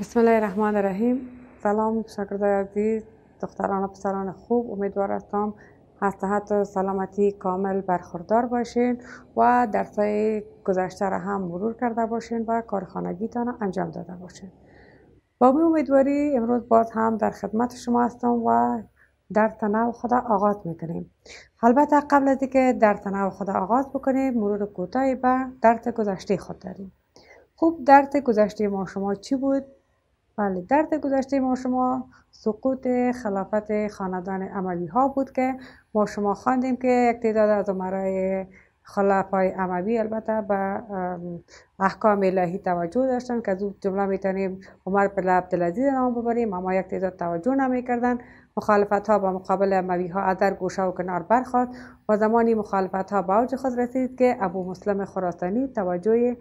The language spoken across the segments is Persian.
بسم الله الرحمن الرحیم سلام شاگردای عزیز دختران و پسران خوب امیدوار هستم از صحت و سلامتی کامل برخوردار باشین و درسای گذشته را هم مرور کرده باشین و کارخانگیتان انجام داده باشین با امیدواری امروز باز هم در خدمت شما هستم و در تنو خدا آغاز میکنیم البته قبل از اینکه در تنو خدا آغاز بکنیم مرور کوتاهی به درس گذشته خود داریم خوب درس گذشته ما شما چی بود بله در گذشته ما شما سقوط خلافت خاندان اموی ها بود که ما شما خواندیم که یک تعداد از عمرای خلافای اموی البته به احکام الهی توجه داشتن که از اون جمله میتونیم عمر بن عبدالعزیز نام ببریم اما یک تعداد توجه نمیکردن مخالفت ها با مقابل اموی ها در گوشه و کنار برخواد و زمانی مخالفت ها به اوج خود رسید که ابو مسلم خراسانی توجه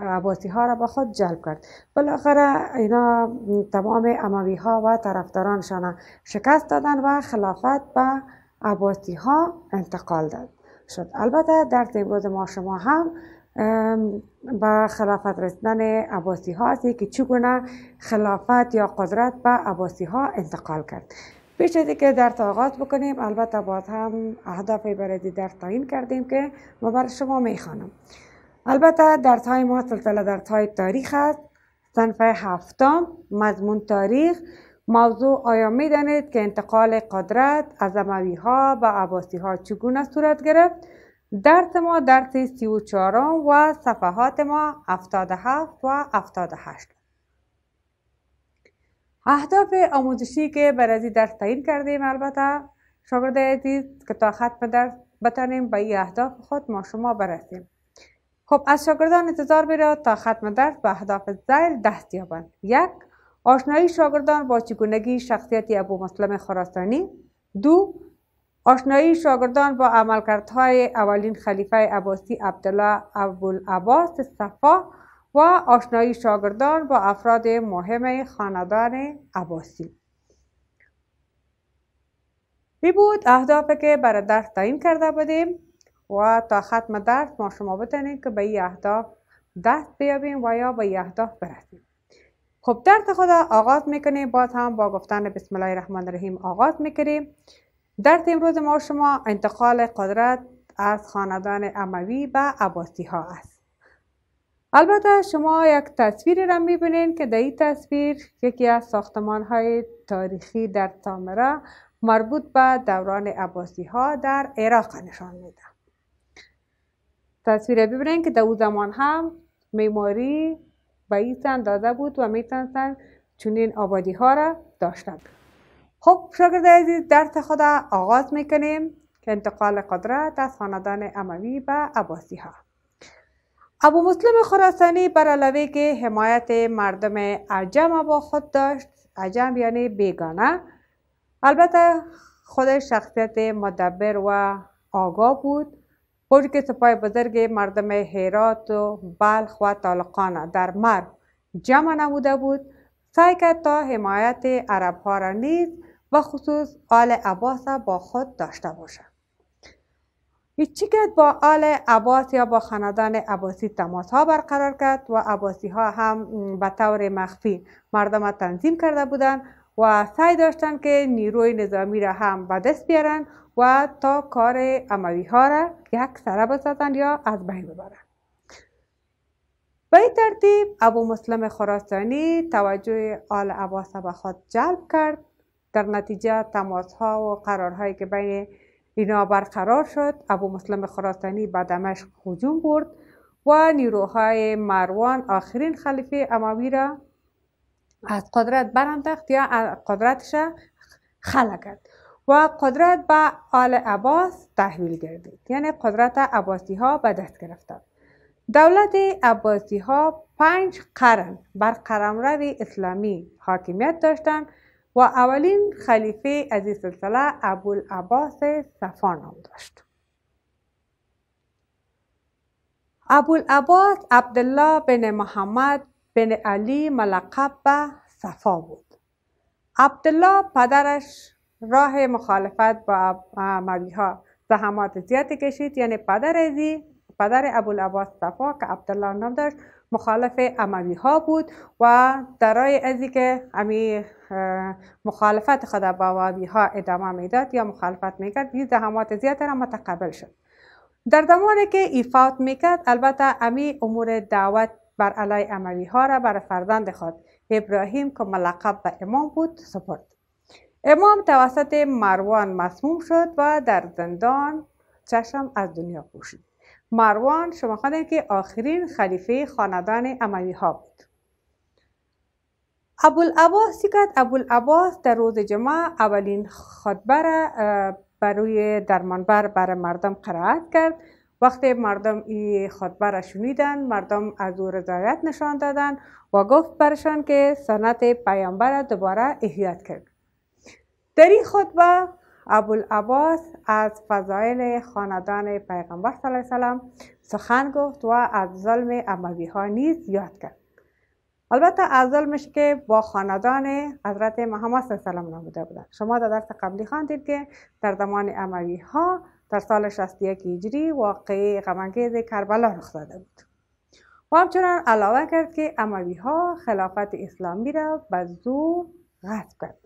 عباسی ها را به خود جلب کرد بالاخره اینا تمام اموی ها و طرفدارانشان شکست دادن و خلافت به عباسی ها انتقال داد شد البته در امروز ما شما هم به خلافت رسیدن عباسی ها که چگونه خلافت یا قدرت به عباسی ها انتقال کرد پیش از که در آغاز بکنیم البته باز هم اهداف برای در تعیین کردیم که ما بر شما میخوانم البته درس های ما سلسله در تای تاریخ است صنف هفتم مضمون تاریخ موضوع آیا می دانید که انتقال قدرت از اموی ها به عباسی ها چگونه صورت گرفت درس ما درس سی و و صفحات ما 77 و 78 اهداف آموزشی که بر از درس تعیین کردیم البته شاگرد عزیز که تا ختم درس بتانیم به این اهداف خود ما شما برسیم خب از شاگردان انتظار میرود تا ختم درس به اهداف زیل دست یابند یک آشنایی شاگردان با چگونگی شخصیت ابو مسلم خراسانی دو آشنایی شاگردان با عملکردهای اولین خلیفه عباسی عبدالله ابوالعباس صفا و آشنایی شاگردان با افراد مهم خاندان عباسی این بود اهدافی که برای درس تعیین کرده بودیم و تا ختم درس ما شما بتانید که به این اهداف دست بیابیم و یا به این اهداف برسیم خب درس خدا آغاز میکنیم باز هم با گفتن بسم الله الرحمن الرحیم آغاز میکنیم درس امروز ما شما انتقال قدرت از خاندان اموی به عباسی ها است البته شما یک تصویر را میبینید که در این تصویر یکی از ساختمان های تاریخی در تامره مربوط به دوران عباسی ها در عراق نشان میده تصویر ببینید که در زمان هم معماری به این اندازه بود و میتونستن چنین آبادی ها را داشتند خب شاگرد عزیز در خود آغاز میکنیم که انتقال قدرت از خاندان اموی به عباسی ها ابو مسلم خراسانی بر علاوه که حمایت مردم عجم با خود داشت عجم یعنی بیگانه البته خودش شخصیت مدبر و آگاه بود که سپای بزرگ مردم حیرات و بلخ و طالقان در مرد جمع نموده بود سعی کرد تا حمایت عرب ها را نیز و خصوص آل عباس با خود داشته باشد کرد با آل عباس یا با خاندان عباسی تماس ها برقرار کرد و عباسی ها هم به طور مخفی مردم تنظیم کرده بودند و سعی داشتند که نیروی نظامی را هم به دست بیارند و تا کار اموی ها را یک سره زدن یا از بین ببرند به این ترتیب ابو مسلم خراسانی توجه آل عباس به خود جلب کرد در نتیجه تماس ها و قرارهایی که بین اینا برقرار شد ابو مسلم خراسانی به دمشق هجوم برد و نیروهای مروان آخرین خلیفه اموی را از قدرت برانداخت یا قدرتش خلق کرد و قدرت به آل عباس تحویل گردید یعنی قدرت عباسی ها به دست گرفتند دولت عباسی ها پنج قرن بر قلمرو اسلامی حاکمیت داشتند و اولین خلیفه از این سلسله ابوالعباس صفا نام داشت ابوالعباس عبدالله بن محمد بن علی ملقب به صفا بود عبدالله پدرش راه مخالفت با امویها زحمات زیادی کشید یعنی پدر ازی، پدر ابوالعباس صفا که عبدالله نام داشت مخالف اموی ها بود و درای ازی که امی مخالفت خود با اموی ها ادامه میداد یا مخالفت میکرد یه زحمات زیاده را متقبل شد در زمانی که ایفات میکرد البته امی امور دعوت بر علی اموی ها را بر فرزند خود ابراهیم که ملقب به امام بود سپرد امام توسط مروان مسموم شد و در زندان چشم از دنیا پوشید مروان شما خواهدید که آخرین خلیفه خاندان عملی ها بود ابوالعباس سیکت ابوالعباس در روز جمعه اولین خطبه را برای درمانبر بر مردم قرائت کرد وقتی مردم این خطبه را شنیدن مردم از او رضایت نشان دادند و گفت برشان که سنت پیامبر دوباره احیات کرد در این خطبه ابوالعباس از فضایل خاندان پیغمبر صلی الله علیه سخن گفت و از ظلم اموی ها نیز یاد کرد البته از ظلمش که با خاندان حضرت محمد صلی الله علیه نموده بودند شما در درس قبلی خواندید که در زمان اموی ها در سال 61 هجری واقعی غمانگیز کربلا رخ داده بود و همچنان علاوه کرد که اموی ها خلافت اسلامی را به زور غصب کرد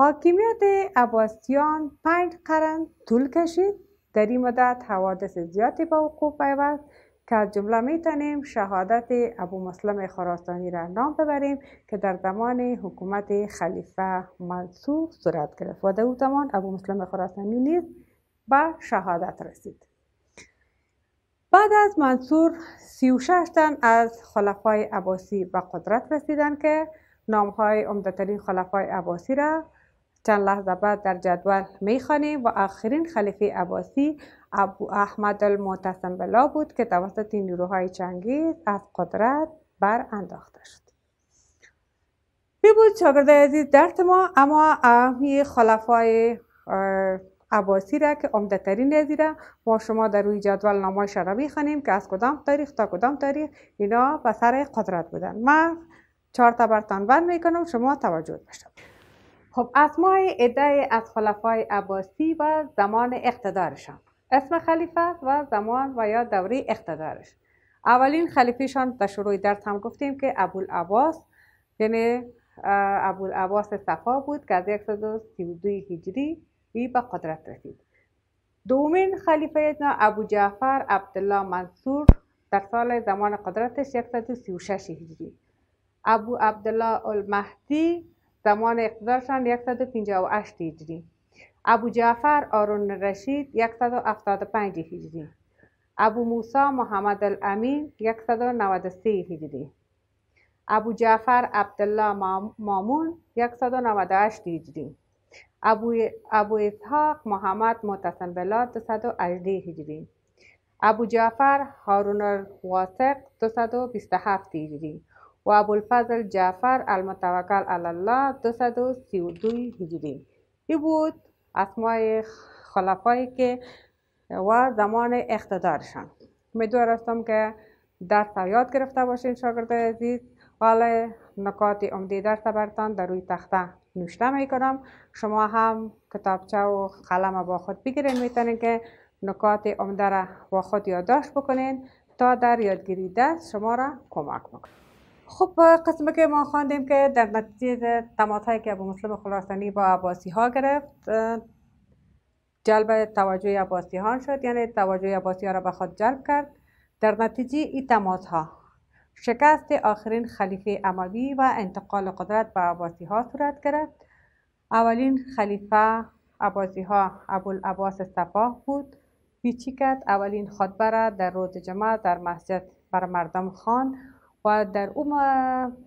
حاکمیت عباسیان پنج قرن طول کشید در این مدت حوادث زیادی به وقوع پیوست که از جمله میتونیم شهادت ابو مسلم خراسانی را نام ببریم که در زمان حکومت خلیفه منصور صورت گرفت و در او زمان ابو مسلم خراسانی نیز به شهادت رسید بعد از منصور 36 تن از خلفای عباسی به قدرت رسیدند که نامهای عمدهترین خلفای عباسی را چند لحظه بعد در جدول میخوانیم و آخرین خلیفه عباسی ابو احمد المعتصم بلا بود که توسط نیروهای چنگیز از قدرت بر انداخته شد می بود شاگرده عزیز درس ما اما اهمی خلفای عباسی را که عمده ترین را ما شما در روی جدول نمایش را میخوانیم که از کدام تاریخ تا کدام تاریخ اینا به سر قدرت بودن من چهار تا برتان بند میکنم شما توجه داشته خب اسمای عده از خلفای عباسی و زمان اقتدارشان اسم خلیفه و زمان و یا دوره اقتدارش اولین خلیفهشان در شروع درس هم گفتیم که ابوالعباس یعنی ابوالعباس صفا بود که از 132 هجری ای به قدرت رسید دومین خلیفه ابو جعفر عبدالله منصور در سال زمان قدرتش 136 هجری ابو عبدالله المهدی زمان اقتدارشان 158 هجری ابو جعفر آرون رشید 175 هجری ابو موسا محمد الامین 193 هجری ابو جعفر عبدالله مامون 198 هجری ابو, ابو اسحاق محمد متصل بلاد 218 هجری ابو جعفر هارون الواسق 227 هجری و الفضل جعفر المتوکل الله 232 هجری این بود اسمای خلفایی که و زمان اقتدارشان می دونستم که درس یاد گرفته باشین شاگرد عزیز حال نکات عمده درس برتان در روی تخته نوشته می کنم شما هم کتابچه و قلم با خود بگیرین میتونین که نکات عمده را با خود یادداشت بکنین تا در یادگیری دست شما را کمک بکنین خب قسمه که ما خواندیم که در نتیجه هایی که ابو مسلم خراسانی با عباسی ها گرفت جلب توجه عباسی ها شد یعنی توجه عباسی ها را به خود جلب کرد در نتیجه این تماس ها شکست آخرین خلیفه اموی و انتقال قدرت به عباسی ها صورت گرفت اولین خلیفه عباسی ها ابوالعباس صفاح بود پیچی کرد اولین خطبه را در روز جمعه در مسجد بر مردم خان و در اوم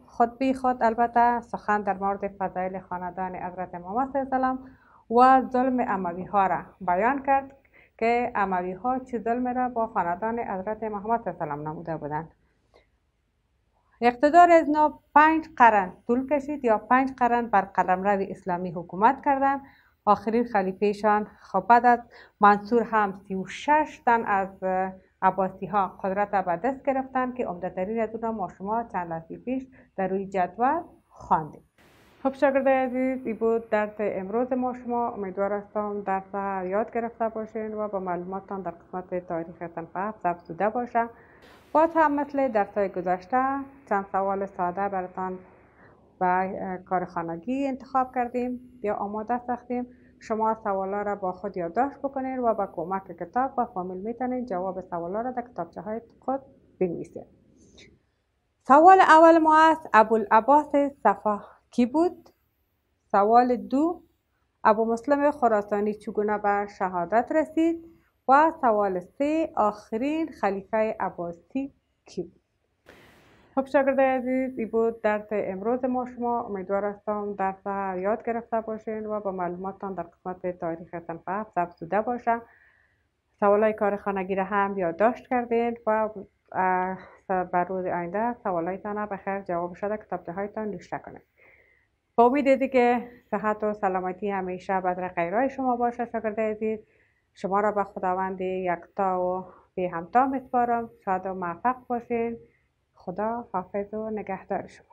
خطبه خود البته سخن در مورد فضایل خاندان حضرت امام سلام و ظلم اموی ها را بیان کرد که اموی ها چه ظلم را با خاندان حضرت محمد سلام نموده بودند اقتدار از نو پنج قرن طول کشید یا پنج قرن بر روی اسلامی حکومت کردند آخرین خلیفه شان بعد منصور هم 36 تن از عباسی ها قدرت به دست گرفتن که ترین از اونها ما شما چند لحظه پیش در روی جدول خواندیم خب شاگرده عزیز ای بود درس امروز ما شما امیدوار هستم درس یاد گرفته باشین و با معلوماتتان در قسمت تاریخ ثبت افزوده باشه باز هم مثل درس های گذشته چند سوال ساده براتان و کار خانگی انتخاب کردیم یا آماده ساختیم شما سوالا را با خود یادداشت بکنید و با کمک کتاب و فامیل میتونید جواب سوالا را در کتابچه های خود بنویسید سوال اول ما است ابوالعباس صفا کی بود سوال دو ابو مسلم خراسانی چگونه به شهادت رسید و سوال سه آخرین خلیفه عباسی کی بود خب شاگرد عزیز ای بود درس امروز ما شما امیدوار هستم درس یاد گرفته باشین و با معلوماتتان در قسمت تاریخ تنفه ثبت شده باشه سوالای کار خانگی را هم یادداشت کردین و بر روز آینده سوالایتان به خیر جواب شده کتابچه هایتان نوشته کنید با که صحت و سلامتی همیشه بدر غیرای شما باشه شاگرد عزیز شما را به خداوند یکتا و بی همتا میسپارم شاد و موفق باشین خدا حافظ و نگهدار شما